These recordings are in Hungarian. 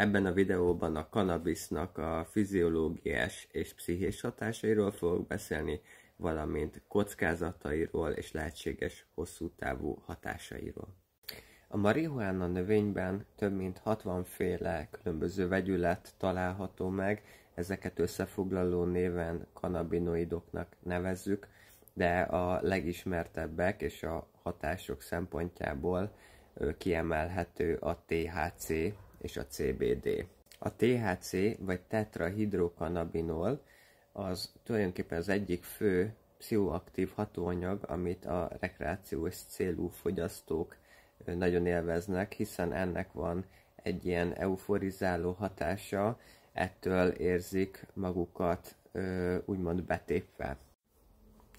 Ebben a videóban a kanabisznak a fiziológiás és pszichés hatásairól fogok beszélni, valamint kockázatairól és lehetséges hosszú távú hatásairól. A marihuána növényben több mint 60 féle különböző vegyület található meg, ezeket összefoglaló néven kanabinoidoknak nevezzük, de a legismertebbek és a hatások szempontjából kiemelhető a THC, és a CBD. A THC vagy tetrahidrokanabinol az tulajdonképpen az egyik fő pszichoaktív hatóanyag, amit a rekreációs célú fogyasztók nagyon élveznek, hiszen ennek van egy ilyen euforizáló hatása, ettől érzik magukat úgymond betépve.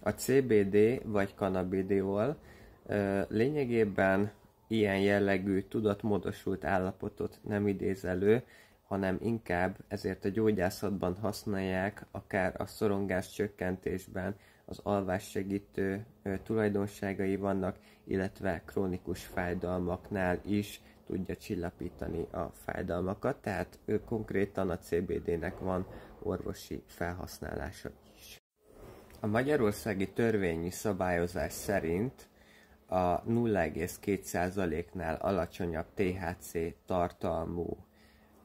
A CBD vagy cannabidiol lényegében ilyen jellegű tudatmódosult állapotot nem idéz elő, hanem inkább ezért a gyógyászatban használják, akár a szorongás csökkentésben az alvás segítő tulajdonságai vannak, illetve krónikus fájdalmaknál is tudja csillapítani a fájdalmakat, tehát ő konkrétan a CBD-nek van orvosi felhasználása is. A magyarországi törvényi szabályozás szerint a 0,2%-nál alacsonyabb THC tartalmú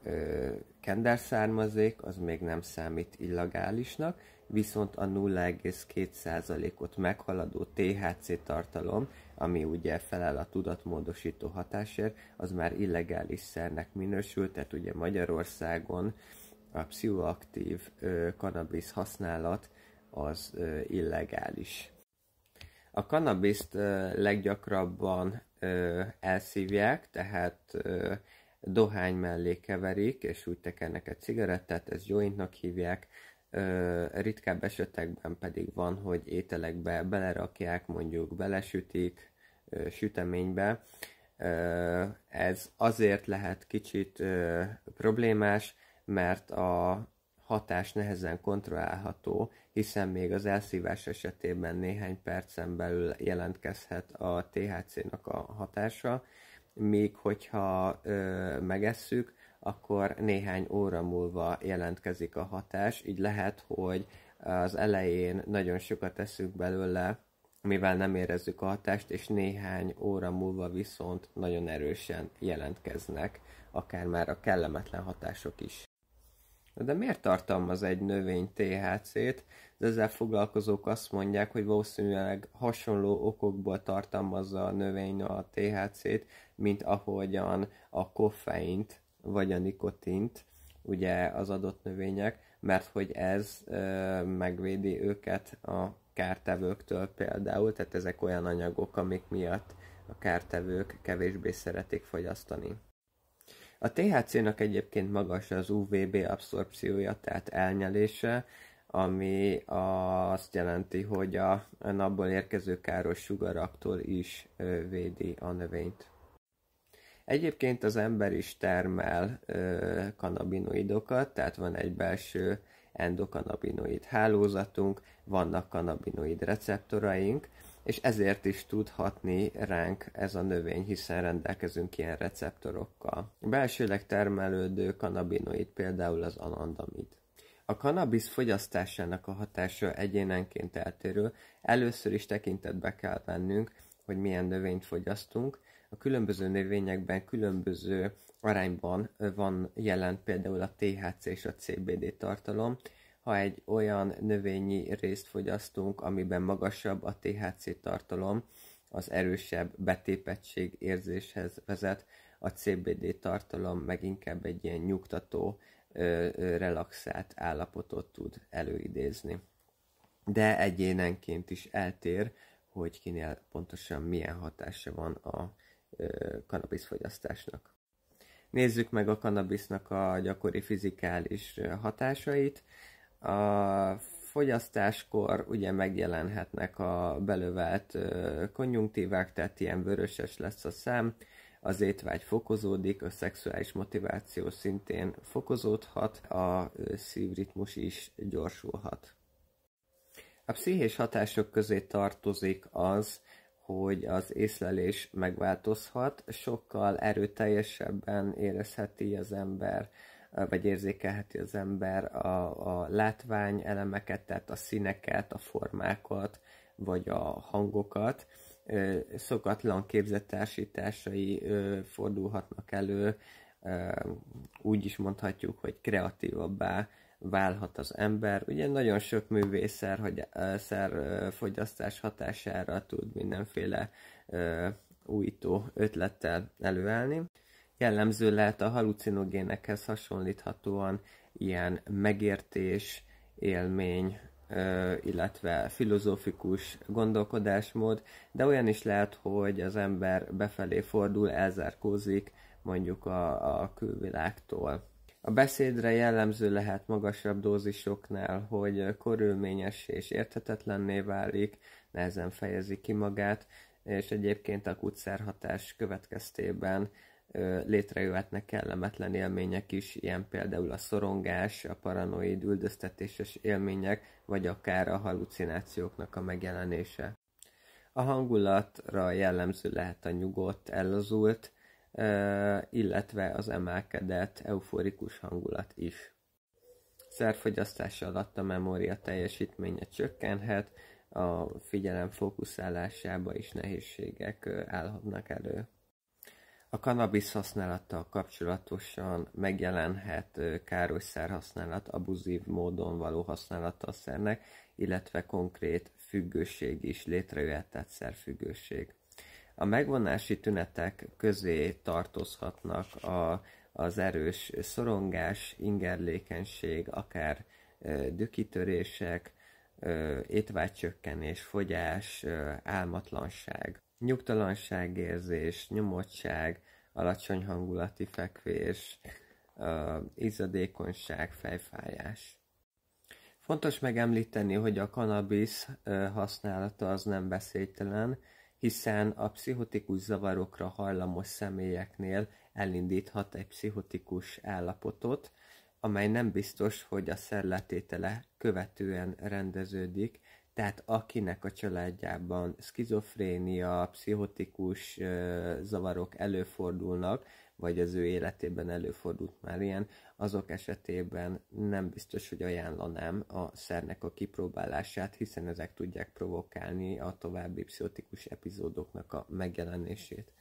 ö, kenderszármazék az még nem számít illegálisnak, viszont a 0,2%-ot meghaladó THC tartalom, ami ugye felel a tudatmódosító hatásért, az már illegális szernek minősül, tehát ugye Magyarországon a pszichoaktív kanabisz használat az ö, illegális. A kannabiszt leggyakrabban elszívják, tehát dohány mellé keverik, és úgy tekernek egy cigarettát, ez jointnak hívják, ritkább esetekben pedig van, hogy ételekbe belerakják, mondjuk belesütik süteménybe. Ez azért lehet kicsit problémás, mert a hatás nehezen kontrollálható, hiszen még az elszívás esetében néhány percen belül jelentkezhet a THC-nak a hatása, míg hogyha ö, megesszük, akkor néhány óra múlva jelentkezik a hatás, így lehet, hogy az elején nagyon sokat eszünk belőle, mivel nem érezzük a hatást, és néhány óra múlva viszont nagyon erősen jelentkeznek, akár már a kellemetlen hatások is. De miért tartalmaz egy növény THC-t? De ezzel foglalkozók azt mondják, hogy valószínűleg hasonló okokból tartalmazza a növény a THC-t, mint ahogyan a koffeint vagy a nikotint, ugye az adott növények, mert hogy ez ö, megvédi őket a kártevőktől például, tehát ezek olyan anyagok, amik miatt a kártevők kevésbé szeretik fogyasztani. A THC-nak egyébként magas az UVB abszorpciója, tehát elnyelése, ami azt jelenti, hogy a napból érkező káros sugaraktól is védi a növényt. Egyébként az ember is termel kanabinoidokat, tehát van egy belső endokanabinoid hálózatunk, vannak kanabinoid receptoraink, és ezért is tudhatni ránk ez a növény, hiszen rendelkezünk ilyen receptorokkal. Belsőleg termelődő kanabinoid például az anandamid. A kanabisz fogyasztásának a hatása egyénenként eltérő, először is tekintetbe kell vennünk, hogy milyen növényt fogyasztunk. A különböző növényekben különböző arányban van jelent például a THC és a CBD tartalom, ha egy olyan növényi részt fogyasztunk, amiben magasabb a THC tartalom, az erősebb betépettség érzéshez vezet, a CBD tartalom meg inkább egy ilyen nyugtató, relaxált állapotot tud előidézni. De egyénenként is eltér, hogy kinél pontosan milyen hatása van a fogyasztásnak. Nézzük meg a kanabisznak a gyakori fizikális hatásait. A fogyasztáskor ugye megjelenhetnek a belövelt konjunktívák, tehát ilyen vöröses lesz a szám, az étvágy fokozódik, a szexuális motiváció szintén fokozódhat, a szívritmus is gyorsulhat. A pszichés hatások közé tartozik az, hogy az észlelés megváltozhat, sokkal erőteljesebben érezheti az ember vagy érzékelheti az ember a, a látvány elemeket, tehát a színeket, a formákat, vagy a hangokat. Szokatlan képzettársításai fordulhatnak elő, úgy is mondhatjuk, hogy kreatívabbá válhat az ember. Ugye nagyon sok művészer, hogy szer fogyasztás hatására tud mindenféle újító ötlettel előállni. Jellemző lehet a halucinogénekhez hasonlíthatóan ilyen megértés, élmény, illetve filozófikus gondolkodásmód, de olyan is lehet, hogy az ember befelé fordul, elzárkózik mondjuk a, a külvilágtól. A beszédre jellemző lehet magasabb dózisoknál, hogy körülményes és érthetetlenné válik, nehezen fejezi ki magát, és egyébként a kutszerhatás következtében létrejöhetnek kellemetlen élmények is, ilyen például a szorongás, a paranoid, üldöztetéses élmények, vagy akár a halucinációknak a megjelenése. A hangulatra jellemző lehet a nyugodt, ellazult, illetve az emelkedett, euforikus hangulat is. Szerfogyasztása alatt a memória teljesítménye csökkenhet, a figyelem fókuszálásába is nehézségek állhatnak elő. A kannabisz használattal kapcsolatosan megjelenhet káros szerhasználat, abuzív módon való használata a szernek, illetve konkrét függőség is létrejöhet, tehát szerfüggőség. A megvonási tünetek közé tartozhatnak a, az erős szorongás, ingerlékenység, akár ö, dükkitörések, ö, étvágycsökkenés, fogyás, ö, álmatlanság nyugtalanságérzés, nyomottság, alacsony hangulati fekvés, izadékonyság, fejfájás. Fontos megemlíteni, hogy a kanabisz használata az nem veszélytelen, hiszen a pszichotikus zavarokra hajlamos személyeknél elindíthat egy pszichotikus állapotot, amely nem biztos, hogy a szerletétele követően rendeződik, tehát akinek a családjában szkizofrénia, pszichotikus zavarok előfordulnak, vagy az ő életében előfordult már ilyen, azok esetében nem biztos, hogy ajánlanám a szernek a kipróbálását, hiszen ezek tudják provokálni a további pszichotikus epizódoknak a megjelenését.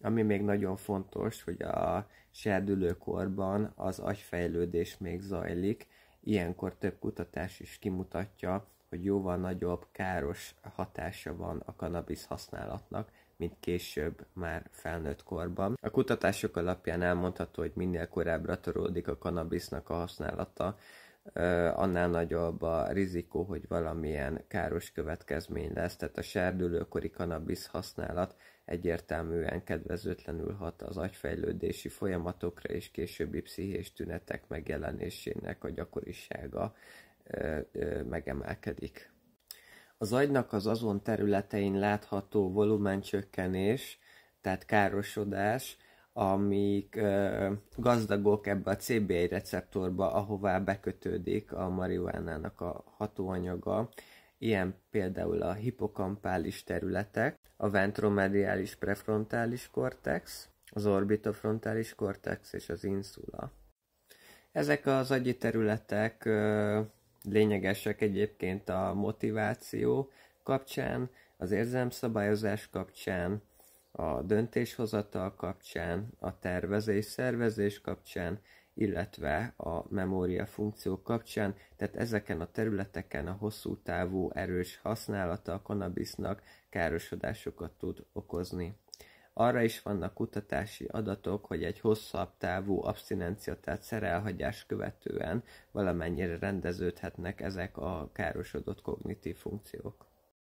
Ami még nagyon fontos, hogy a serdülőkorban az agyfejlődés még zajlik, ilyenkor több kutatás is kimutatja, hogy jóval nagyobb káros hatása van a kanabisz használatnak, mint később már felnőtt korban. A kutatások alapján elmondható, hogy minél korábbra toródik a kanabisznak a használata, annál nagyobb a rizikó, hogy valamilyen káros következmény lesz. Tehát a serdülőkori kanabisz használat egyértelműen kedvezőtlenül hat az agyfejlődési folyamatokra és későbbi pszichés tünetek megjelenésének a gyakorisága megemelkedik. Az agynak az azon területein látható volumencsökkenés, tehát károsodás, amik gazdagok ebbe a CB1 receptorba, ahová bekötődik a marihuánának a hatóanyaga, ilyen például a hipokampális területek, a ventromediális prefrontális kortex, az orbitofrontális kortex és az inszula. Ezek az agyi területek lényegesek egyébként a motiváció kapcsán, az érzelmszabályozás kapcsán, a döntéshozatal kapcsán, a tervezés-szervezés kapcsán, illetve a memória funkció kapcsán, tehát ezeken a területeken a hosszú távú erős használata a kanabisznak károsodásokat tud okozni. Arra is vannak kutatási adatok, hogy egy hosszabb távú abszinencia, tehát szerelhagyás követően valamennyire rendeződhetnek ezek a károsodott kognitív funkciók.